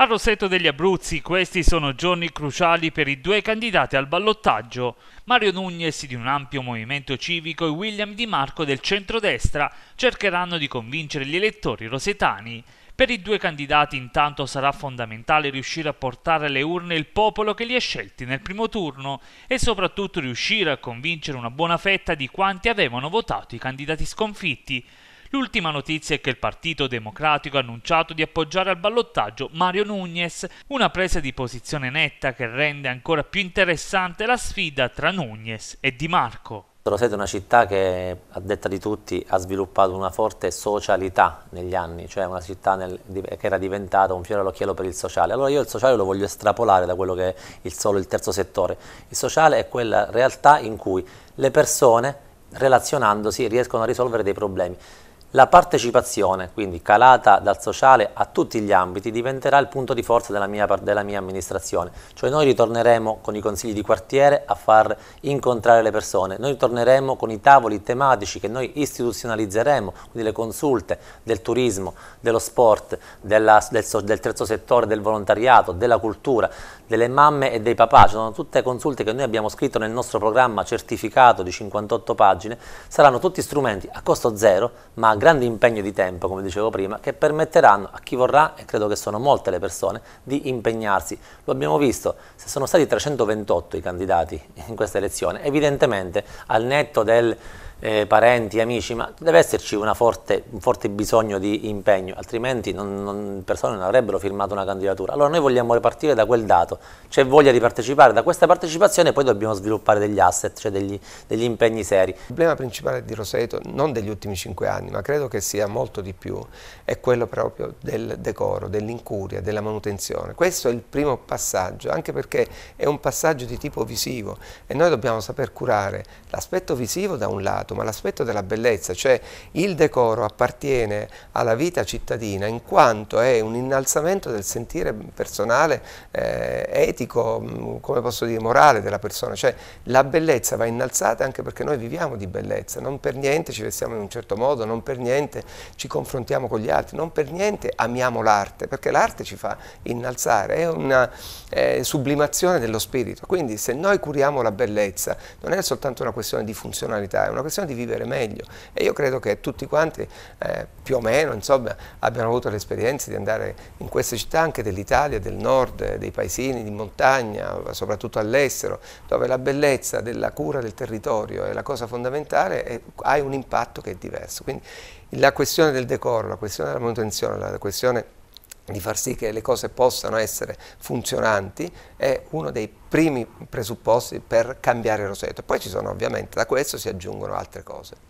A Roseto degli Abruzzi questi sono giorni cruciali per i due candidati al ballottaggio, Mario Nunes di un ampio movimento civico e William Di Marco del centrodestra cercheranno di convincere gli elettori rosetani. Per i due candidati intanto sarà fondamentale riuscire a portare alle urne il popolo che li ha scelti nel primo turno e soprattutto riuscire a convincere una buona fetta di quanti avevano votato i candidati sconfitti, L'ultima notizia è che il Partito Democratico ha annunciato di appoggiare al ballottaggio Mario Nunez, una presa di posizione netta che rende ancora più interessante la sfida tra Nunez e Di Marco. Roseto è una città che, a detta di tutti, ha sviluppato una forte socialità negli anni, cioè una città nel, che era diventata un fiore all'occhiello per il sociale. Allora io il sociale lo voglio estrapolare da quello che è il solo il terzo settore. Il sociale è quella realtà in cui le persone, relazionandosi, riescono a risolvere dei problemi. La partecipazione, quindi calata dal sociale a tutti gli ambiti, diventerà il punto di forza della mia, della mia, amministrazione. Cioè noi ritorneremo con i consigli di quartiere a far incontrare le persone, noi ritorneremo con i tavoli tematici che noi istituzionalizzeremo, quindi le consulte del turismo, dello sport, della, del, del, terzo settore, del volontariato, della cultura, delle mamme e dei papà. Cioè sono tutte consulte che noi abbiamo scritto nel nostro programma certificato di 58 pagine, saranno tutti strumenti a costo zero ma a grande impegno di tempo, come dicevo prima, che permetteranno a chi vorrà, e credo che sono molte le persone, di impegnarsi. Lo abbiamo visto, se sono stati 328 i candidati in questa elezione, evidentemente al netto del eh, parenti, amici, ma deve esserci forte, un forte bisogno di impegno, altrimenti non, non, persone non avrebbero firmato una candidatura. Allora noi vogliamo ripartire da quel dato, c'è voglia di partecipare, da questa partecipazione poi dobbiamo sviluppare degli asset, cioè degli, degli impegni seri. Il problema principale di Roseto, non degli ultimi cinque anni, ma credo che sia molto di più, è quello proprio del decoro, dell'incuria, della manutenzione. Questo è il primo passaggio, anche perché è un passaggio di tipo visivo e noi dobbiamo saper curare l'aspetto visivo da un lato, privato, ma l'aspetto della bellezza, cioè il decoro appartiene alla vita cittadina in quanto è un innalzamento del sentire personale, eh, etico, mm, come posso dire, morale della persona, cioè la bellezza va innalzata anche perché noi viviamo di bellezza, non per niente ci vestiamo in un certo modo, non per niente ci confrontiamo con gli altri, non per niente amiamo l'arte, perché l'arte ci fa innalzare, è una eh, sublimazione dello spirito, quindi se noi curiamo la bellezza non è soltanto una questione di funzionalità, è una questione condizione di vivere meglio e io credo che tutti quanti eh, più o meno insomma, abbiano avuto l'esperienza di andare in queste città anche dell'Italia, del nord, dei paesini di montagna, soprattutto all'estero, dove la bellezza della cura del territorio è la cosa fondamentale e hai un impatto che è diverso. Quindi la questione del decoro, la questione della manutenzione, la questione di far sì che le cose possano essere funzionanti è uno dei primi presupposti per cambiare il rosetto. Poi ci sono ovviamente, da questo si aggiungono altre cose.